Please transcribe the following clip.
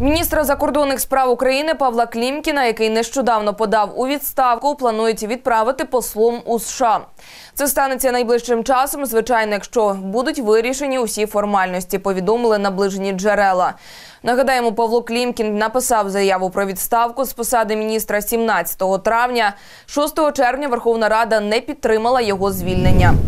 Міністра закордонних справ України Павла Клімкіна, який нещодавно подав у відставку, планують відправити послом у США. Це станеться найближчим часом. Звичайно, якщо будуть вирішені усі формальності, повідомили наближені джерела. Нагадаємо, Павло Клімкін написав заяву про відставку з посади міністра 17 травня. 6 червня Верховна Рада не підтримала його звільнення.